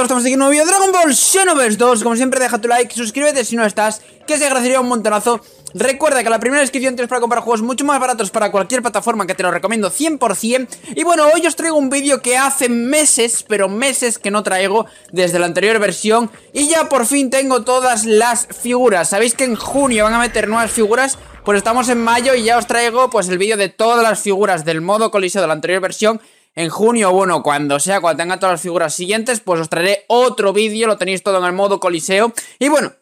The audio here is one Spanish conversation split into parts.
estamos aquí en un nuevo video Dragon Ball Xenoverse 2 Como siempre deja tu like, suscríbete si no estás Que se agradecería un montonazo Recuerda que la primera descripción tienes para comprar juegos mucho más baratos para cualquier plataforma que te lo recomiendo 100% Y bueno, hoy os traigo un vídeo que hace meses, pero meses que no traigo desde la anterior versión Y ya por fin tengo todas las figuras Sabéis que en junio van a meter nuevas figuras Pues estamos en mayo y ya os traigo pues el vídeo de todas las figuras del modo coliseo de la anterior versión en junio, bueno, cuando sea, cuando tenga todas las figuras siguientes, pues os traeré otro vídeo, lo tenéis todo en el modo coliseo. Y bueno,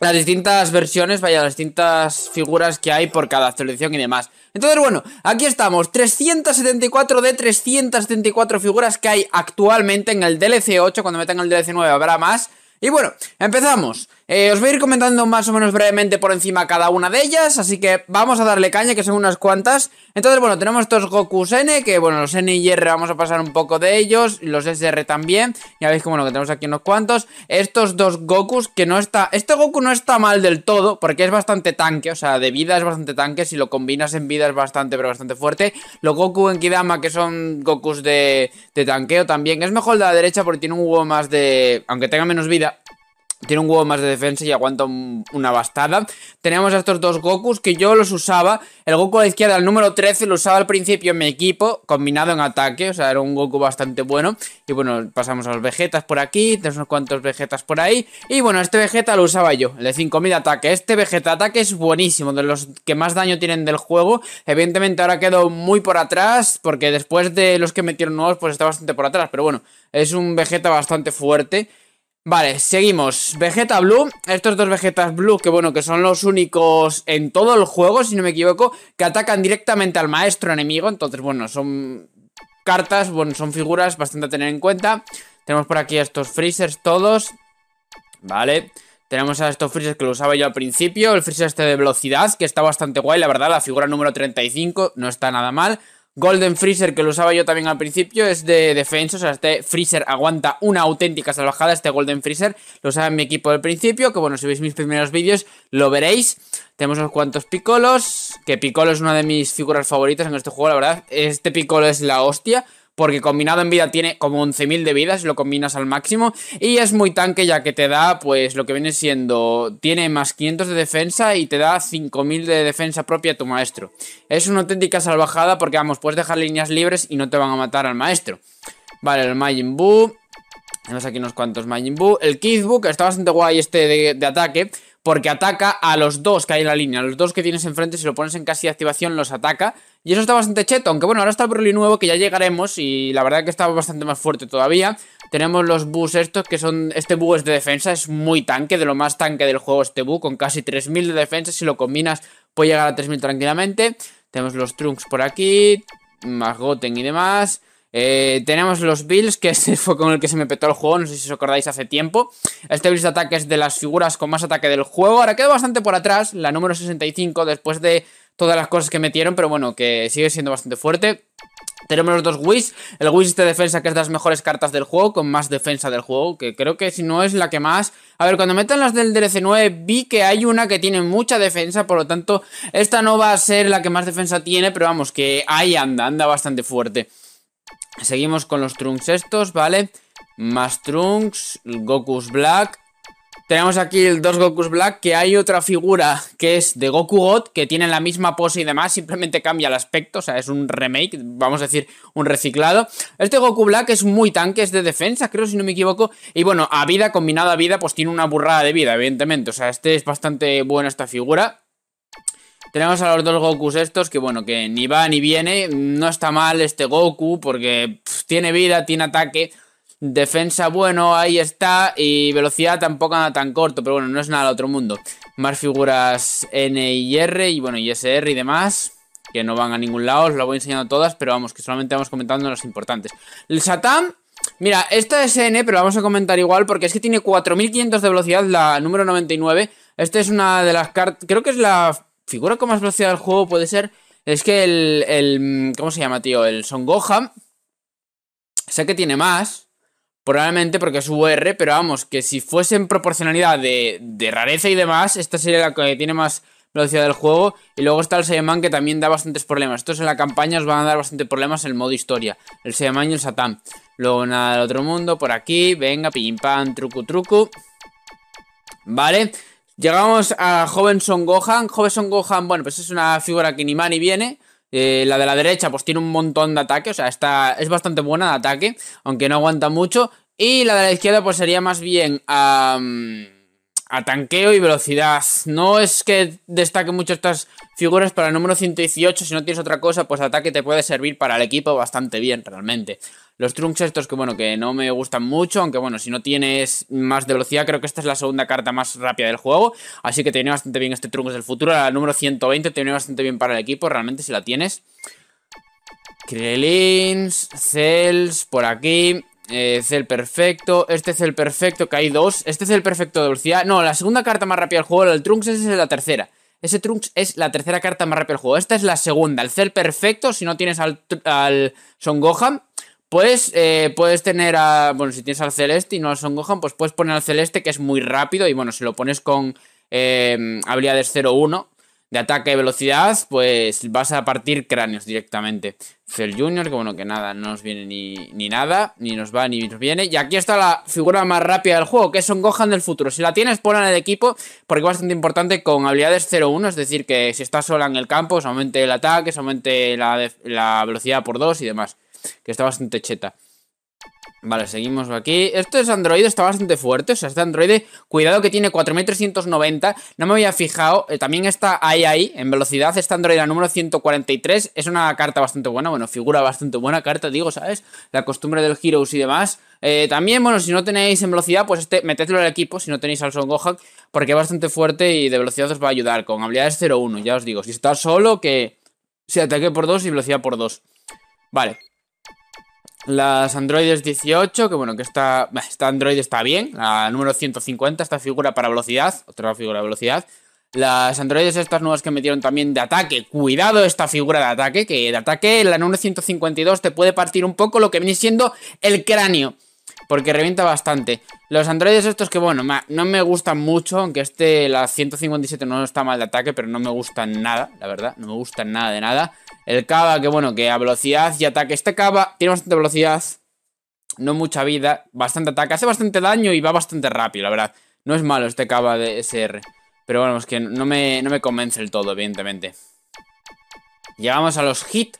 las distintas versiones, vaya, las distintas figuras que hay por cada selección y demás. Entonces, bueno, aquí estamos, 374 de 374 figuras que hay actualmente en el DLC 8, cuando metan el DLC 9 habrá más. Y bueno, empezamos. Eh, os voy a ir comentando más o menos brevemente por encima cada una de ellas, así que vamos a darle caña, que son unas cuantas. Entonces, bueno, tenemos estos Gokus N, que bueno, los N y R vamos a pasar un poco de ellos, los SR también, ya veis que bueno, que tenemos aquí unos cuantos. Estos dos Gokus, que no está... Este Goku no está mal del todo, porque es bastante tanque, o sea, de vida es bastante tanque, si lo combinas en vida es bastante, pero bastante fuerte. Los Goku en Kidama, que son Gokus de, tanqueo también, es mejor de la derecha porque tiene un huevo más de... aunque tenga menos vida, tiene un huevo más de defensa y aguanta una bastada. Tenemos a estos dos Gokus que yo los usaba. El Goku a la izquierda, el número 13, lo usaba al principio en mi equipo, combinado en ataque. O sea, era un Goku bastante bueno. Y bueno, pasamos a los Vegetas por aquí. Tenemos unos cuantos Vegetas por ahí. Y bueno, este Vegeta lo usaba yo, el de 5000 ataque. Este Vegeta ataque es buenísimo, de los que más daño tienen del juego. Evidentemente ahora quedo muy por atrás, porque después de los que metieron nuevos, pues está bastante por atrás. Pero bueno, es un Vegeta bastante fuerte. Vale, seguimos. Vegeta Blue. Estos dos Vegetas Blue, que bueno, que son los únicos en todo el juego, si no me equivoco, que atacan directamente al maestro enemigo. Entonces, bueno, son cartas, bueno, son figuras bastante a tener en cuenta. Tenemos por aquí a estos freezers todos. Vale. Tenemos a estos freezers que lo usaba yo al principio. El freezer este de velocidad, que está bastante guay, la verdad. La figura número 35 no está nada mal. Golden Freezer, que lo usaba yo también al principio, es de defensa. O sea, este Freezer aguanta una auténtica salvajada. Este Golden Freezer lo usaba en mi equipo al principio. Que bueno, si veis mis primeros vídeos, lo veréis. Tenemos unos cuantos picolos. Que picolo es una de mis figuras favoritas en este juego, la verdad. Este picolo es la hostia porque combinado en vida tiene como 11.000 de vidas, lo combinas al máximo, y es muy tanque ya que te da, pues lo que viene siendo, tiene más 500 de defensa y te da 5.000 de defensa propia a tu maestro. Es una auténtica salvajada porque, vamos, puedes dejar líneas libres y no te van a matar al maestro. Vale, el Majin Buu. Tenemos aquí unos cuantos Majin Buu. El Buu, que está bastante guay este de, de ataque, porque ataca a los dos que hay en la línea. Los dos que tienes enfrente, si lo pones en casi activación, los ataca. Y eso está bastante cheto, aunque bueno, ahora está el Broly nuevo que ya llegaremos y la verdad que está bastante más fuerte todavía. Tenemos los bus estos que son, este bus es de defensa, es muy tanque, de lo más tanque del juego este bus, con casi 3000 de defensa, si lo combinas puede llegar a 3000 tranquilamente. Tenemos los Trunks por aquí, más Goten y demás. Eh, tenemos los Bills, que ese fue con el que se me petó el juego, no sé si os acordáis hace tiempo. Este Bills de ataque es de las figuras con más ataque del juego. Ahora queda bastante por atrás, la número 65, después de todas las cosas que metieron, pero bueno, que sigue siendo bastante fuerte. Tenemos los dos Wish, el Wish de defensa que es de las mejores cartas del juego, con más defensa del juego, que creo que si no es la que más... A ver, cuando metan las del DLC 9 vi que hay una que tiene mucha defensa, por lo tanto esta no va a ser la que más defensa tiene, pero vamos, que ahí anda, anda bastante fuerte. Seguimos con los Trunks estos, ¿vale? Más Trunks, Goku's Black, tenemos aquí el dos Gokus Black, que hay otra figura que es de Goku God, que tiene la misma pose y demás, simplemente cambia el aspecto, o sea, es un remake, vamos a decir, un reciclado. Este Goku Black es muy tanque, es de defensa, creo, si no me equivoco, y bueno, a vida, combinado a vida, pues tiene una burrada de vida, evidentemente, o sea, este es bastante bueno esta figura. Tenemos a los dos Gokus estos que, bueno, que ni va ni viene. No está mal este Goku porque tiene vida, tiene ataque. Defensa, bueno, ahí está. Y velocidad tampoco nada tan corto, pero bueno, no es nada del otro mundo. Más figuras N y R y bueno, y SR y demás. Que no van a ningún lado, os lo voy enseñando todas, pero vamos, que solamente vamos comentando las importantes. El Satán, mira, esta es N, pero vamos a comentar igual porque es que tiene 4500 de velocidad, la número 99. Esta es una de las cartas, creo que es la figura con más velocidad del juego, puede ser. Es que el, el ¿cómo se llama, tío? El Son Sé que tiene más, Probablemente porque es VR, pero vamos, que si fuese en proporcionalidad de, rareza y demás, esta sería la que tiene más velocidad del juego. Y luego está el Saiyaman que también da bastantes problemas. Estos en la campaña os van a dar bastantes problemas en el modo historia. El Saiyaman y el Satán. Luego nada del otro mundo, por aquí. Venga, pim trucu, truco truco. Vale. Llegamos a Joven Son Gohan. Joven Son Gohan, bueno, pues es una figura que ni mani ni viene. Eh, la de la derecha pues tiene un montón de ataque, o sea, es bastante buena de ataque, aunque no aguanta mucho. Y la de la izquierda pues sería más bien a, a tanqueo y velocidad. No es que destaque mucho estas figuras para el número 118, si no tienes otra cosa, pues ataque te puede servir para el equipo bastante bien realmente. Los trunks estos que, bueno, que no me gustan mucho, aunque bueno, si no tienes más de velocidad, creo que esta es la segunda carta más rápida del juego, así que te viene bastante bien este trunks del futuro, la número 120 te viene bastante bien para el equipo, realmente si la tienes. Krillins, Cells, por aquí, eh, perfecto, este el perfecto, que hay dos, este el perfecto de velocidad, no, la segunda carta más rápida del juego, el trunks Ese es la tercera. Ese Trunks es la tercera carta más rápida del juego. Esta es la segunda. El Cell perfecto, si no tienes al, al Son Gohan. Puedes, eh, puedes tener a. Bueno, si tienes al Celeste y no al Son Gohan, pues puedes poner al Celeste, que es muy rápido. Y bueno, si lo pones con em, habilidades 0-1 de ataque y velocidad, pues vas a partir cráneos directamente. Cel Junior, que bueno, que nada, no nos viene ni, nada, ni nos va ni nos viene. Y aquí está la figura más rápida del juego, que es Son del futuro. Si la tienes, ponla en el equipo, porque es bastante importante con habilidades 0-1, es decir, que si estás sola en el campo, se aumente el ataque, se aumente la, la velocidad por 2 y demás que está bastante cheta. Vale, seguimos aquí. Este es Android, está bastante fuerte. O sea, este Android, cuidado que tiene 4390. No me había fijado. Eh, también está ahí, ahí, en velocidad. Este Android, la número 143. Es una carta bastante buena. Bueno, figura bastante buena carta, digo, ¿sabes? La costumbre del Heroes y demás. Eh, también, bueno, si no tenéis en velocidad, pues este, metedlo al equipo si no tenéis al Son Gohan. Porque es bastante fuerte y de velocidad os va a ayudar. Con habilidades 0-1, ya os digo. Si está solo, que se ataque por 2 y velocidad por 2. Vale. Las Androides 18, que bueno, que está esta Android está bien. La número 150, esta figura para velocidad. Otra figura de velocidad. Las androides estas nuevas que metieron también de ataque. Cuidado esta figura de ataque, que de ataque la número 152 te puede partir un poco lo que viene siendo el cráneo porque revienta bastante. Los androides estos que, bueno, no me gustan mucho, aunque este, la 157 no está mal de ataque, pero no me gustan nada, la verdad, no me gustan nada de nada. El cava, que bueno, que a velocidad y ataque. Este cava tiene bastante velocidad, no mucha vida, bastante ataque, hace bastante daño y va bastante rápido, la verdad. No es malo este Kava de SR, pero bueno, es que no me, no me convence el todo, evidentemente. Llegamos a los hits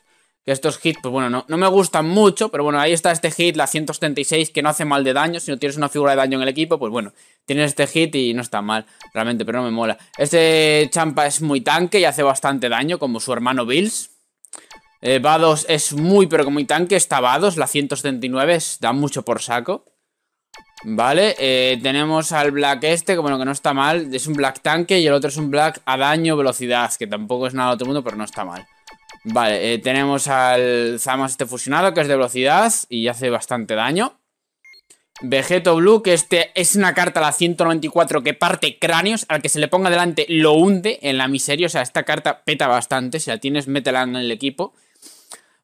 estos hits, pues bueno, no, me gustan mucho, pero bueno, ahí está este hit, la 176, que no hace mal de daño. Si no tienes una figura de daño en el equipo, pues bueno, tienes este hit y no está mal, realmente, pero no me mola. Este Champa es muy tanque y hace bastante daño, como su hermano Bills. Vados eh, es muy, pero como muy tanque. Está Vados, la 179, da mucho por saco. Vale, eh, tenemos al Black este, que bueno, que no está mal. Es un Black tanque y el otro es un Black a daño, velocidad, que tampoco es nada de otro mundo, pero no está mal. Vale, eh, tenemos al Zamas este fusionado, que es de velocidad y hace bastante daño. Vegeto Blue, que este es una carta, la 194, que parte cráneos. Al que se le ponga delante lo hunde en la miseria. O sea, esta carta peta bastante. Si la tienes, métela en el equipo.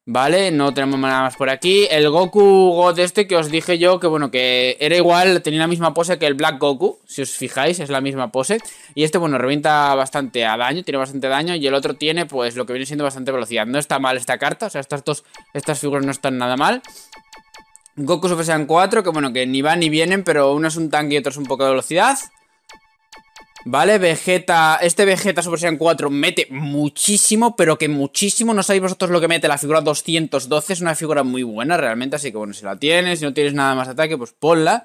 Vale, no tenemos nada más por aquí. El Goku God este que os dije yo, que bueno, que era igual, tenía la misma pose que el Black Goku, si os fijáis, es la misma pose. Y este, bueno, revienta bastante a daño, tiene bastante daño, y el otro tiene, pues, lo que viene siendo bastante velocidad. No está mal esta carta, o sea, estas dos, estas figuras no están nada mal. Goku Super Saiyan 4, que bueno, que ni van ni vienen, pero uno es un tanque y otro es un poco de velocidad. ¿Vale? Vegeta, este Vegeta Super Saiyan 4 mete muchísimo, pero que muchísimo. No sabéis vosotros lo que mete la figura 212. Es una figura muy buena realmente, así que bueno, si la tienes, si no tienes nada más de ataque, pues ponla.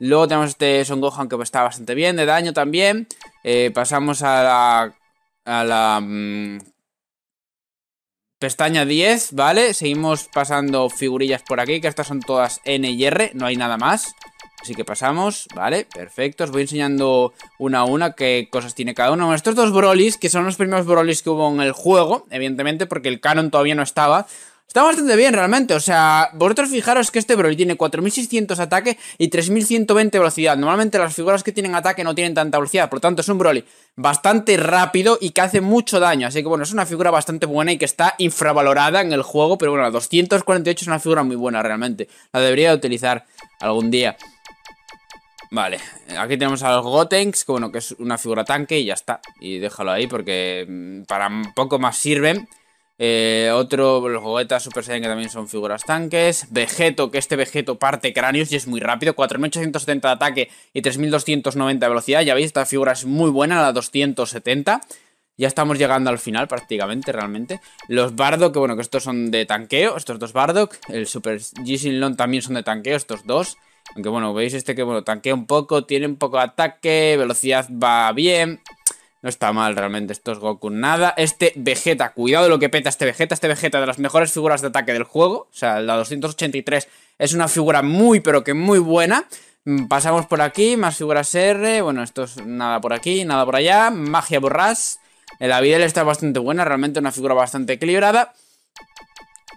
Luego tenemos este Son Gohan que está bastante bien, de daño también. Eh, pasamos a la... A la... Mm, pestaña 10, ¿vale? Seguimos pasando figurillas por aquí, que estas son todas N y R, no hay nada más. Así que pasamos, vale, perfecto. Os voy enseñando una a una qué cosas tiene cada uno. estos dos Brolis, que son los primeros Brolis que hubo en el juego, evidentemente, porque el canon todavía no estaba. Está bastante bien realmente, o sea, vosotros fijaros que este Broly tiene 4600 ataque y 3120 velocidad. Normalmente las figuras que tienen ataque no tienen tanta velocidad, por lo tanto es un Broly bastante rápido y que hace mucho daño. Así que bueno, es una figura bastante buena y que está infravalorada en el juego, pero bueno, la 248 es una figura muy buena realmente. La debería utilizar algún día. Vale, aquí tenemos a los Gotenks, que bueno, que es una figura tanque y ya está. Y déjalo ahí porque mm, para un poco más sirven. Eh, otro, los Gogetas Super Saiyan que también son figuras tanques. Vegeto, que este Vegeto parte cráneos y es muy rápido. 4870 de ataque y 3290 de velocidad. Ya veis, esta figura es muy buena, la 270. Ya estamos llegando al final prácticamente, realmente. Los Bardock, que bueno, que estos son de tanqueo, estos dos Bardock. El Super Long también son de tanqueo, estos dos. Aunque bueno, veis este que bueno, tanquea un poco, tiene un poco de ataque, velocidad va bien. No está mal realmente, estos es Goku nada. Este Vegeta, cuidado lo que peta este Vegeta. Este Vegeta de las mejores figuras de ataque del juego. O sea, la 283 es una figura muy pero que muy buena. Mm, pasamos por aquí, más figuras R. Bueno, esto es nada por aquí, nada por allá. Magia borras. Eh, la vida está bastante buena, realmente una figura bastante equilibrada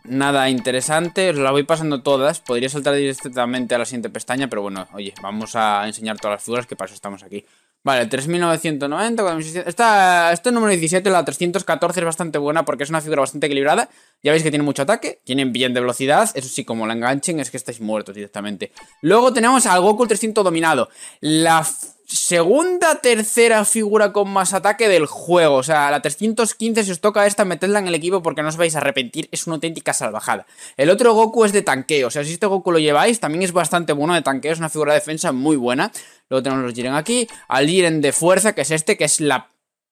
nada interesante, os la voy pasando todas, podría saltar directamente a la siguiente pestaña, pero bueno, oye, vamos a enseñar todas las figuras que para eso estamos aquí. Vale, 3990, 4600. Esta, este número 17, la 314, es bastante buena porque es una figura bastante equilibrada. Ya veis que tiene mucho ataque, tiene bien de velocidad. Eso sí, como la enganchen, es que estáis muertos directamente. Luego tenemos al Goku 300 dominado. La segunda, tercera figura con más ataque del juego. O sea, la 315, si os toca esta, metedla en el equipo porque no os vais a arrepentir. Es una auténtica salvajada. El otro Goku es de tanqueo. O sea, si este Goku lo lleváis, también es bastante bueno de tanqueo. Es una figura de defensa muy buena. Luego tenemos los Jiren aquí. Al Jiren de fuerza, que es este, que es la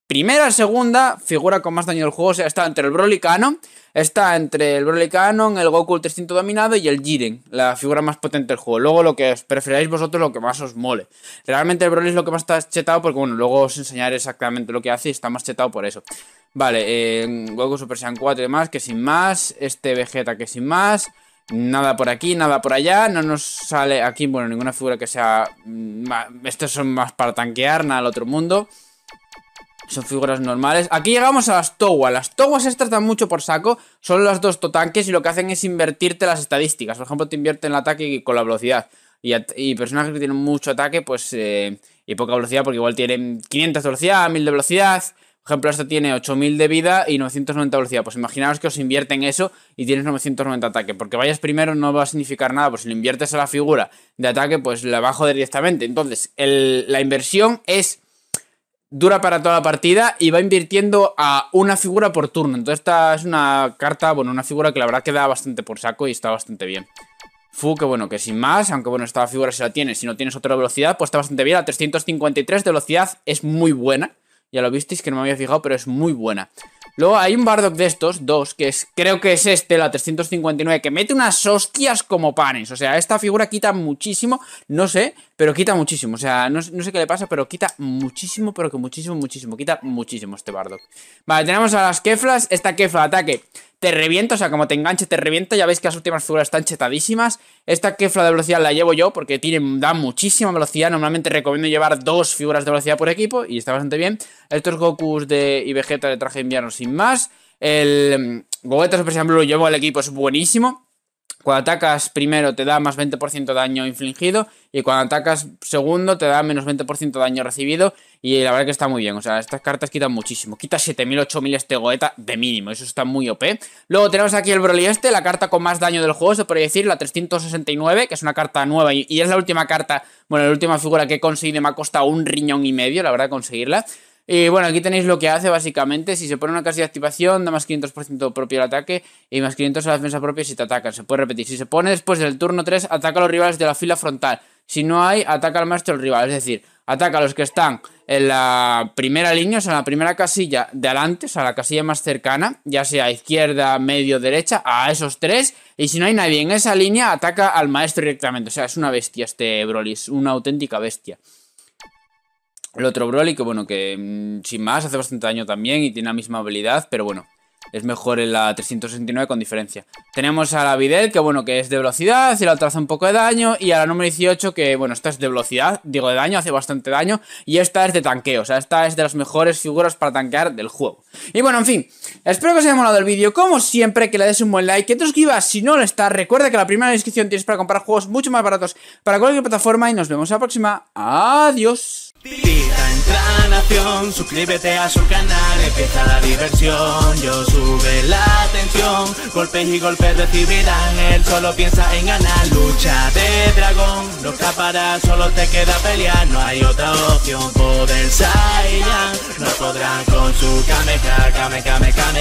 primera, segunda figura con más daño del juego. O sea, está entre el Broly Canon, está entre el Broly Canon, el Goku el 300 dominado y el Jiren, la figura más potente del juego. Luego lo que os preferáis vosotros, lo que más os mole. Realmente el Broly es lo que más está chetado porque, bueno, luego os enseñaré exactamente lo que hace y está más chetado por eso. Vale, Goku Super Saiyan 4 y demás, que sin más, este Vegeta que sin más... Nada por aquí, nada por allá. No nos sale aquí, bueno, ninguna figura que sea. Mm, estos son más para tanquear, nada al otro mundo. Son figuras normales. Aquí llegamos a las Towa. Las Towas se tratan mucho por saco. Son las dos totanques y lo que hacen es invertirte las estadísticas. Por ejemplo, te invierten el ataque con la velocidad. Y, y, personajes que tienen mucho ataque, pues... Eh, y poca velocidad, porque igual tienen 500 de velocidad, 1000 de velocidad... Por ejemplo, esta tiene 8000 de vida y 990 velocidad. Pues imaginaos que os invierten eso y tienes 990 ataque. Porque vayas primero no va a significar nada. Pues si lo inviertes a la figura de ataque, pues la bajo directamente. Entonces, la inversión es dura para toda la partida y va invirtiendo a una figura por turno. Entonces esta es una carta, bueno, una figura que la verdad queda bastante por saco y está bastante bien. Fu, que bueno, que sin más, aunque bueno, esta figura si la tienes, si no tienes otra velocidad, pues está bastante bien. La 353 de velocidad es muy buena. Ya lo visteis, que no me había fijado, pero es muy buena. Luego hay un Bardock de estos, dos, que es, creo que es este, la 359, que mete unas hostias como panes. O sea, esta figura quita muchísimo, no sé, pero quita muchísimo, o sea, no, sé qué le pasa, pero quita muchísimo, pero que muchísimo, muchísimo. Quita muchísimo este bardo Vale, tenemos a las Keflas. Esta Kefla ataque te revienta, o sea, como te enganche, te revienta Ya veis que las últimas figuras están chetadísimas. Esta kefla de velocidad la llevo yo porque tiene, da muchísima velocidad. Normalmente recomiendo llevar dos figuras de velocidad por equipo y está bastante bien. Estos Gokus de, y Vegeta de traje invierno sin más. El Gogeta por ejemplo lo llevo al equipo, es buenísimo. Cuando atacas primero te da más 20% de daño infligido y cuando atacas segundo te da menos 20% de daño recibido y la verdad que está muy bien, o sea, estas cartas quitan muchísimo. Quita 7000, 8000 este goeta de mínimo, eso está muy OP. Luego tenemos aquí el Broly este, la carta con más daño del juego, se podría decir, la 369, que es una carta nueva y, es la última carta, bueno, la última figura que he conseguido me ha costado un riñón y medio, la verdad, conseguirla. Y eh, bueno, aquí tenéis lo que hace básicamente. Si se pone una casilla de activación, da más 500% propio al ataque y más 500 a la defensa propia si te atacan. Se puede repetir. Si se pone después del turno 3, ataca a los rivales de la fila frontal. Si no hay, ataca al maestro rival. Es decir, ataca a los que están en la primera línea, o sea, en la primera casilla de adelante, o sea, la casilla más cercana, ya sea izquierda, medio, derecha, a esos tres. Y si no hay nadie en esa línea, ataca al maestro directamente. O sea, es una bestia este Broly, es una auténtica bestia. El otro Broly, que bueno, que mm, sin más, hace bastante daño también y tiene la misma habilidad, pero bueno, es mejor en la 369 con diferencia. Tenemos a la Videl, que bueno, que es de velocidad, y la otra hace un poco de daño. Y a la número 18, que bueno, esta es de velocidad, digo de daño, hace bastante daño. Y esta es de tanqueo, o sea, esta es de las mejores figuras para tanquear del juego. Y bueno, en fin, espero que os haya molado el vídeo. Como siempre, que le des un buen like, que te suscribas si no lo estás. Recuerda que la primera descripción tienes para comprar juegos mucho más baratos para cualquier plataforma. Y nos vemos la próxima. Adiós. Pita entra nación, suscríbete a su canal, empieza la diversión, yo sube la atención, golpes y golpes recibirán, él solo piensa en ganar, lucha de dragón, no para, solo te queda pelear, no hay otra opción, poder Saiyan, no podrán con su Kamehameha, Kamehameha, Kamehameha.